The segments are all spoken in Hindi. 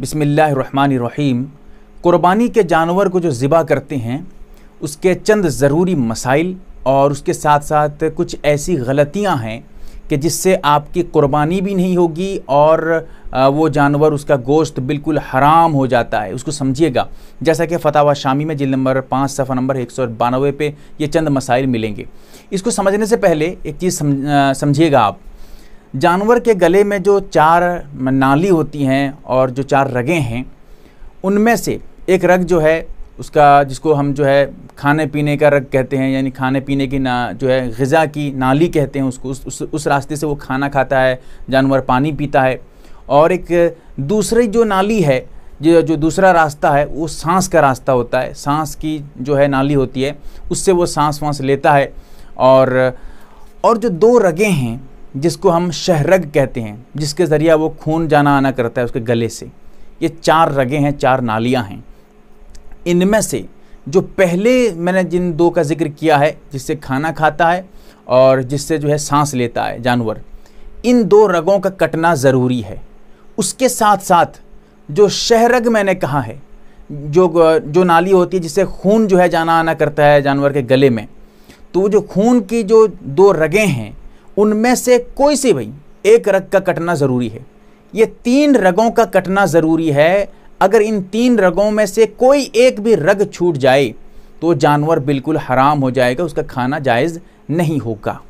बिसमीम क़ुरबानी के जानवर को जो ज़िबा करते हैं उसके चंद ज़रूरी मसाइल और उसके साथ साथ कुछ ऐसी गलतियां हैं कि जिससे आपकी क़ुरबानी भी नहीं होगी और वो जानवर उसका गोश्त बिल्कुल हराम हो जाता है उसको समझिएगा जैसा कि फतावा शामी में जिल नंबर पाँच सफ़ा नंबर एक सौ बानवे पर ये चंद मसाइल मिलेंगे इसको समझने से पहले एक चीज़ समझिएगा आप जानवर के गले में जो चार नाली होती हैं और जो चार रगें हैं उनमें से एक रग जो है उसका जिसको हम जो है खाने पीने का रग कहते हैं यानी खाने पीने की ना जो है गज़ा की नाली कहते हैं उसको उस, उस उस रास्ते से वो खाना खाता है जानवर पानी पीता है और एक दूसरी जो नाली है जो जो दूसरा रास्ता है वो सांस का रास्ता होता है सांस की जो है नाली होती है उससे वो सांस वांस लेता है और और जो दो रगें हैं जिसको हम शहरग कहते हैं जिसके ज़रिया वो खून जाना आना करता है उसके गले से ये चार रगें हैं चार नालियाँ हैं इनमें से जो पहले मैंने जिन दो का जिक्र किया है जिससे खाना खाता है और जिससे जो है सांस लेता है जानवर इन दो रगों का कटना ज़रूरी है उसके साथ साथ जो शहरग मैंने कहा है जो जो नाली होती है जिससे खून जो है जाना आना करता है जानवर के गले में तो जो खून की जो दो रगें हैं उनमें से कोई सी भी एक रग का कटना ज़रूरी है ये तीन रगों का कटना ज़रूरी है अगर इन तीन रगों में से कोई एक भी रग छूट जाए तो जानवर बिल्कुल हराम हो जाएगा उसका खाना जायज़ नहीं होगा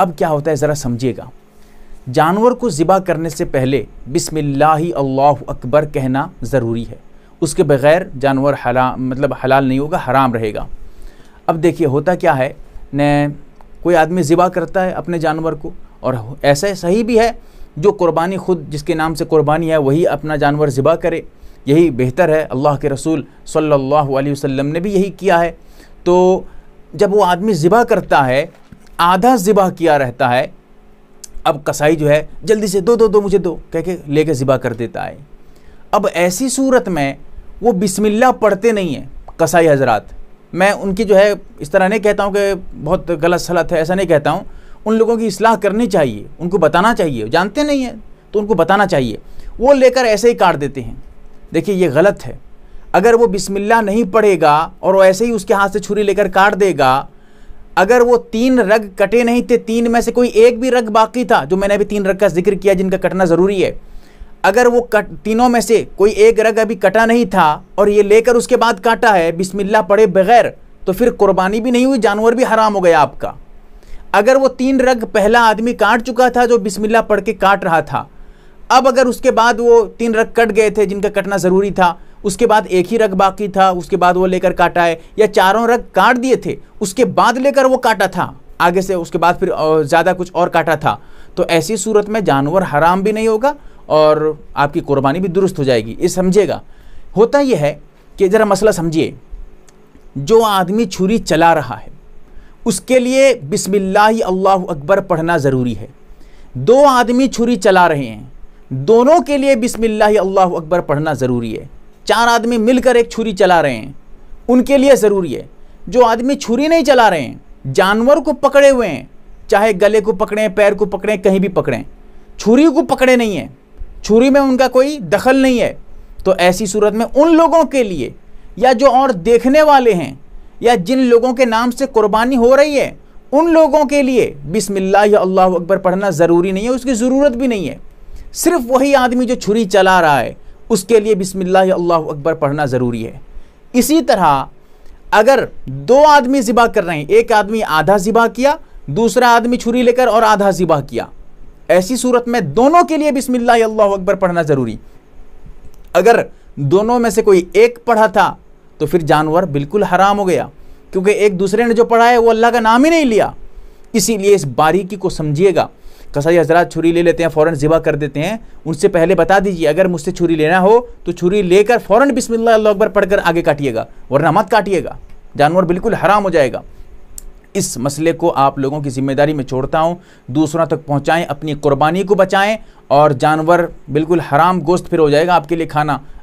अब क्या होता है ज़रा समझिएगा जानवर को ज़िबा करने से पहले बिसमिल्लाह अल्लाह अकबर कहना ज़रूरी है उसके बग़ैर जानवर हला मतलब हलाल नहीं होगा हराम रहेगा अब देखिए होता क्या है न कोई आदमी ज़िबा करता है अपने जानवर को और ऐसा सही भी है जो कुर्बानी खुद जिसके नाम से कुर्बानी है वही अपना जानवर ज़िबा करे यही बेहतर है अल्लाह के रसूल सल्लल्लाहु अलैहि वसल्लम ने भी यही किया है तो जब वो आदमी ज़िबा करता है आधा ज़िबा किया रहता है अब कसाई जो है जल्दी से दो दो दो मुझे दो कह के ले कर ज़िबा कर देता है अब ऐसी सूरत में वो बिस्मिल्लाह पढ़ते नहीं हैं कसाई हजरात मैं उनकी जो है इस तरह नहीं कहता हूँ कि बहुत गलत सलत है ऐसा नहीं कहता हूँ उन लोगों की इसलाह करनी चाहिए उनको बताना चाहिए जानते नहीं हैं तो उनको बताना चाहिए वो लेकर ऐसे ही काट देते हैं देखिए ये गलत है अगर वो बिस्मिल्लाह नहीं पढ़ेगा और वो ऐसे ही उसके हाथ से छुरी लेकर काट देगा अगर वो तीन रग कटे नहीं थे तीन में से कोई एक भी रग बाकी था जो मैंने अभी तीन रग का जिक्र किया जिनका कटना ज़रूरी है अगर वो कट तीनों में से कोई एक रग अभी कटा नहीं था और ये लेकर उसके बाद काटा है बिस्मिल्लाह पड़े बगैर तो फिर कुर्बानी भी नहीं हुई जानवर भी हराम हो गया आपका अगर वो तीन रग पहला आदमी काट चुका था जो बिस्मिल्लाह पढ़ के काट रहा था अब अगर उसके बाद वो तीन रग कट गए थे जिनका कटना ज़रूरी था उसके बाद एक ही रग बाकी था उसके बाद वो लेकर काटा है या चारों रग काट दिए थे उसके बाद लेकर वो काटा था आगे से उसके बाद फिर ज़्यादा कुछ और काटा था तो ऐसी सूरत में जानवर हराम भी नहीं होगा और आपकी कुर्बानी भी दुरुस्त हो जाएगी ये समझेगा होता यह है कि ज़रा मसला समझिए जो आदमी छुरी चला रहा है उसके लिए बिस्मिल्लाह अल्लाह अकबर पढ़ना ज़रूरी है दो आदमी छुरी चला रहे हैं दोनों के लिए बिस्मिल्लाह अकबर पढ़ना ज़रूरी है चार आदमी मिलकर एक छुरी चला रहे हैं उनके लिए ज़रूरी है जो आदमी छुरी नहीं चला रहे हैं जानवर को पकड़े हुए हैं चाहे गले को पकड़ें पैर को पकड़ें कहीं भी पकड़ें छुरी को पकड़े नहीं हैं छुरी में उनका कोई दखल नहीं है तो ऐसी सूरत में उन लोगों के लिए या जो और देखने वाले हैं या जिन लोगों के नाम से कुर्बानी हो रही है उन लोगों के लिए बिसमिल्ला या अल्लाह अकबर पढ़ना ज़रूरी नहीं है उसकी ज़रूरत भी नहीं है सिर्फ वही आदमी जो छुरी चला रहा है उसके लिए बिसमिल्ला या अल्लाह अकबर पढ़ना ज़रूरी है इसी तरह अगर दो आदमी ज़िबा कर रहे हैं एक आदमी आधा ज़िबा किया दूसरा आदमी छुरी लेकर और आधा ज़िबा किया ऐसी सूरत में दोनों के लिए बिस्मिल्लाह अल्लाह अकबर पढ़ना ज़रूरी अगर दोनों में से कोई एक पढ़ा था तो फिर जानवर बिल्कुल हराम हो गया क्योंकि एक दूसरे ने जो पढ़ा है वो अल्लाह का नाम ही नहीं लिया इसीलिए इस बारीकी को समझिएगा कसाई हजरात छुरी ले लेते हैं फ़ौरन ज़िबा कर देते हैं उनसे पहले बता दीजिए अगर मुझसे छुरी लेना हो तो छुरी लेकर फ़ौरन बिस्मिल्लाह अल्लाह अकबर पढ़कर आगे काटिएगा वरना मत काटिएगा जानवर बिल्कुल हराम हो जाएगा इस मसले को आप लोगों की जिम्मेदारी में छोड़ता हूँ दूसरों तक पहुँचाएँ अपनी कुर्बानी को बचाएँ और जानवर बिल्कुल हराम गोश्त फिर हो जाएगा आपके लिए खाना